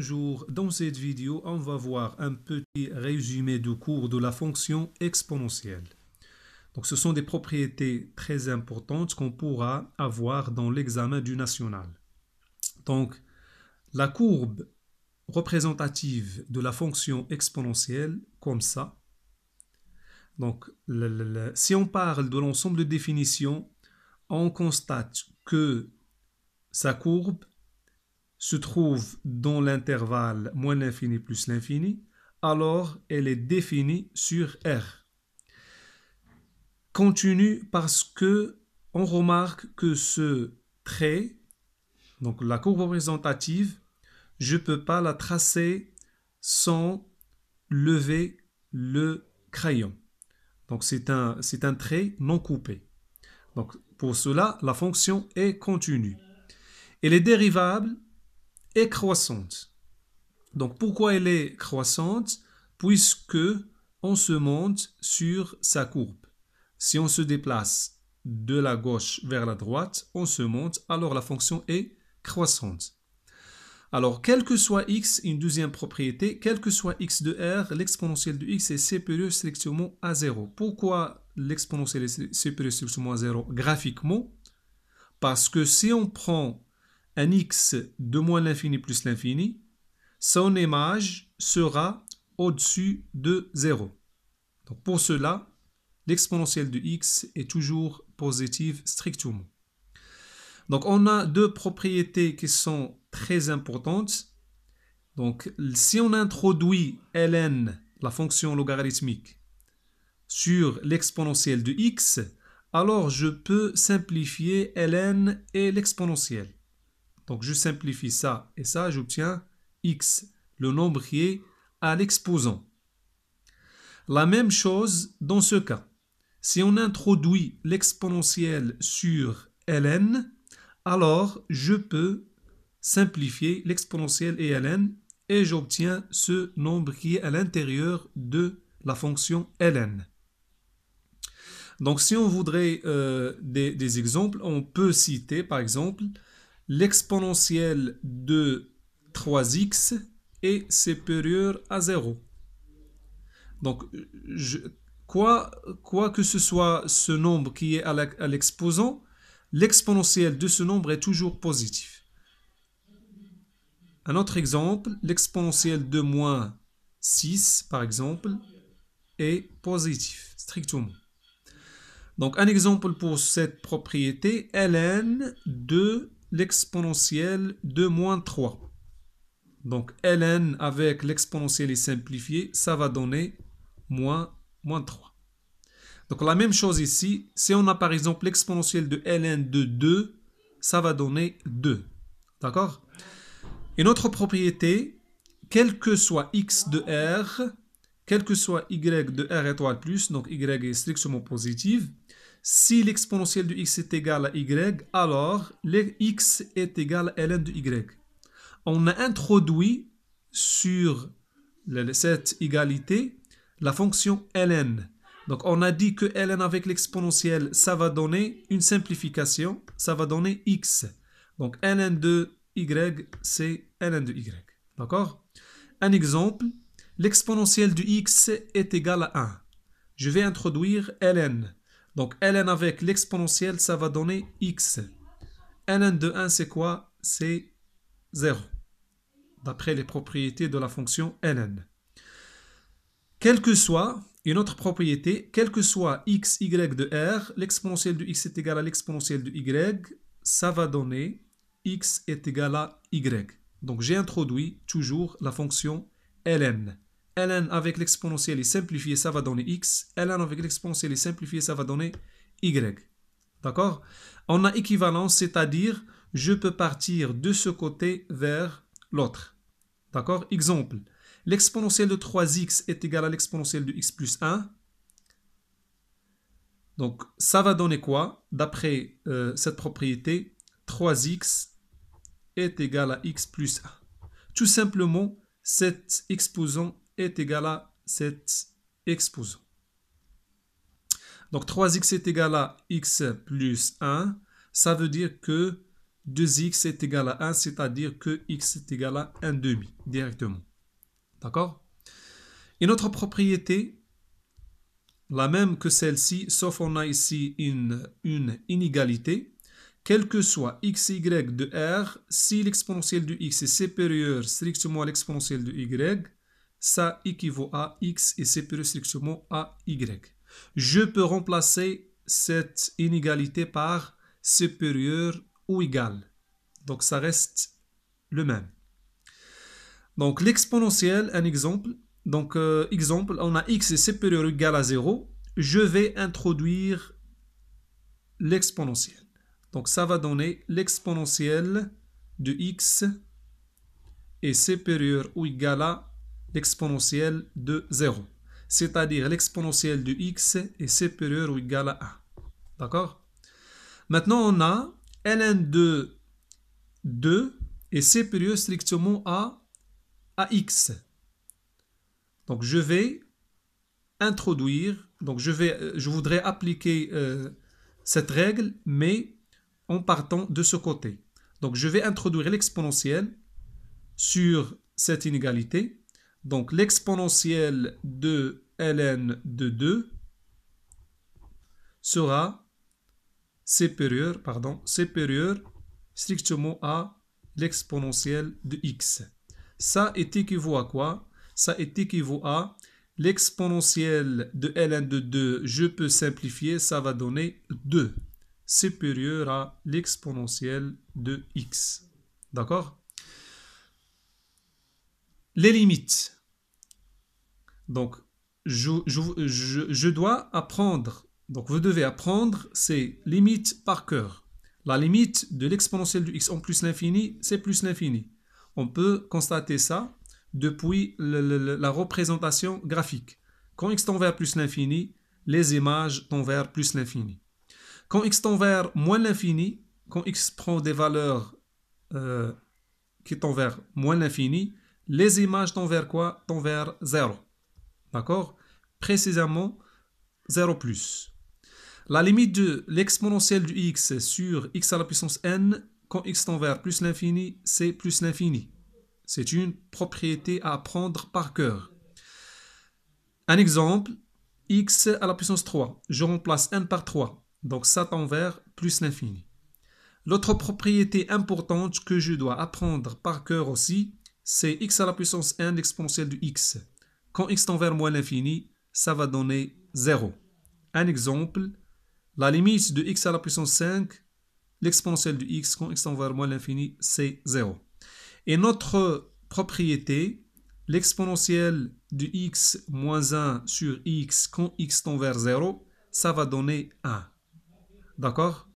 Bonjour, dans cette vidéo, on va voir un petit résumé de cours de la fonction exponentielle. Donc ce sont des propriétés très importantes qu'on pourra avoir dans l'examen du national. Donc la courbe représentative de la fonction exponentielle comme ça. Donc si on parle de l'ensemble de définition, on constate que sa courbe se trouve dans l'intervalle moins l'infini plus l'infini, alors elle est définie sur R. Continue parce que on remarque que ce trait, donc la courbe représentative, je ne peux pas la tracer sans lever le crayon. Donc c'est un, un trait non coupé. Donc pour cela, la fonction est continue. Et est dérivables est croissante. Donc pourquoi elle est croissante Puisque on se monte sur sa courbe. Si on se déplace de la gauche vers la droite, on se monte, alors la fonction est croissante. Alors, quel que soit x, une deuxième propriété, quel que soit x de r, l'exponentielle de x est supérieure strictement à 0. Pourquoi l'exponentielle est supérieure strictement à 0 graphiquement Parce que si on prend un x de moins l'infini plus l'infini, son image sera au-dessus de 0. Donc pour cela, l'exponentielle de x est toujours positive strictement. Donc on a deux propriétés qui sont très importantes. Donc si on introduit ln, la fonction logarithmique, sur l'exponentielle de x, alors je peux simplifier ln et l'exponentielle. Donc je simplifie ça et ça, j'obtiens x, le nombre qui est à l'exposant. La même chose dans ce cas. Si on introduit l'exponentielle sur ln, alors je peux simplifier l'exponentielle et ln et j'obtiens ce nombre qui est à l'intérieur de la fonction ln. Donc si on voudrait euh, des, exemples, on peut citer par exemple l'exponentielle de 3x est supérieur à 0. Donc, quoi, quoi, que ce soit ce nombre qui est à l'exposant, l'exponentielle de ce nombre est toujours positif Un autre exemple, l'exponentielle de moins 6, par exemple, est positif, strictement. Donc, un exemple pour cette propriété, ln de l'exponentielle de moins 3. Donc ln avec l'exponentielle est simplifiée, ça va donner moins, 3. Donc la même chose ici, si on a par exemple l'exponentielle de ln de 2, ça va donner 2. D'accord Une autre propriété, quel que soit x de r, quel que soit y de r étoile plus, donc y est strictement positive, si l'exponentielle de x est égal à y, alors x est égal à ln de y. On a introduit sur cette égalité la fonction ln. Donc on a dit que ln avec l'exponentielle, ça va donner une simplification, ça va donner x. Donc ln de y, c'est ln de y. D'accord Un exemple, l'exponentielle de x est égal à 1. Je vais introduire ln. Donc ln avec l'exponentielle, ça va donner x. ln de 1, c'est quoi C'est 0, d'après les propriétés de la fonction ln. Quelle que soit une autre propriété, quelle que soit x, y de r, l'exponentielle de x est égale à l'exponentielle de y, ça va donner x est égal à y. Donc j'ai introduit toujours la fonction ln ln avec l'exponentielle est simplifié, ça va donner x. ln avec l'exponentielle est simplifié, ça va donner y. D'accord On a équivalence, c'est-à-dire je peux partir de ce côté vers l'autre. D'accord Exemple, l'exponentielle de 3x est égale à l'exponentielle de x plus 1. Donc, ça va donner quoi D'après euh, cette propriété, 3x est égal à x plus 1. Tout simplement, cet exposant est égal à cet exposant. Donc 3x est égal à x plus 1, ça veut dire que 2x est égal à 1, c'est-à-dire que x est égal à 1 demi directement. D'accord Une autre propriété, la même que celle-ci, sauf on a ici une, une inégalité, quel que soit x, y de r, si l'exponentielle de x est supérieure strictement à l'exponentielle de y, ça équivaut à x et c'est plus strictement à y. Je peux remplacer cette inégalité par supérieur ou égal. Donc ça reste le même. Donc l'exponentielle, un exemple. Donc euh, exemple, on a x est supérieur ou égal à 0. Je vais introduire l'exponentielle. Donc ça va donner l'exponentielle de x est supérieur ou égal à l'exponentielle de 0. C'est-à-dire l'exponentielle de x est supérieur ou égal à 1. D'accord Maintenant, on a ln de 2 est supérieur strictement à, à x. Donc, je vais introduire, donc je, vais, euh, je voudrais appliquer euh, cette règle, mais en partant de ce côté. Donc, je vais introduire l'exponentielle sur cette inégalité. Donc l'exponentielle de ln de 2 sera supérieur, pardon, supérieur strictement à l'exponentielle de x. Ça est équivaut à quoi Ça est équivaut à l'exponentielle de ln de 2, je peux simplifier, ça va donner 2, supérieur à l'exponentielle de x. D'accord les limites. Donc, je, dois apprendre, donc vous devez apprendre ces limites par cœur. La limite de l'exponentielle du x en plus l'infini, c'est plus l'infini. On peut constater ça depuis la représentation graphique. Quand x tend vers plus l'infini, les images tend vers plus l'infini. Quand x tend vers moins l'infini, quand x prend des valeurs euh, qui tend vers moins l'infini, les images tendent vers quoi Tendent vers 0. D'accord Précisément 0 plus. La limite de l'exponentielle du x sur x à la puissance n quand x tend vers plus l'infini, c'est plus l'infini. C'est une propriété à apprendre par cœur. Un exemple, x à la puissance 3. Je remplace n par 3. Donc ça tend vers plus l'infini. L'autre propriété importante que je dois apprendre par cœur aussi, c'est x à la puissance 1, l'exponentielle de x. Quand x tend vers moins l'infini, ça va donner 0. Un exemple, la limite de x à la puissance 5, l'exponentielle de x, quand x tend vers moins l'infini, c'est 0. Et notre propriété, l'exponentielle de x moins 1 sur x, quand x tend vers 0, ça va donner 1. D'accord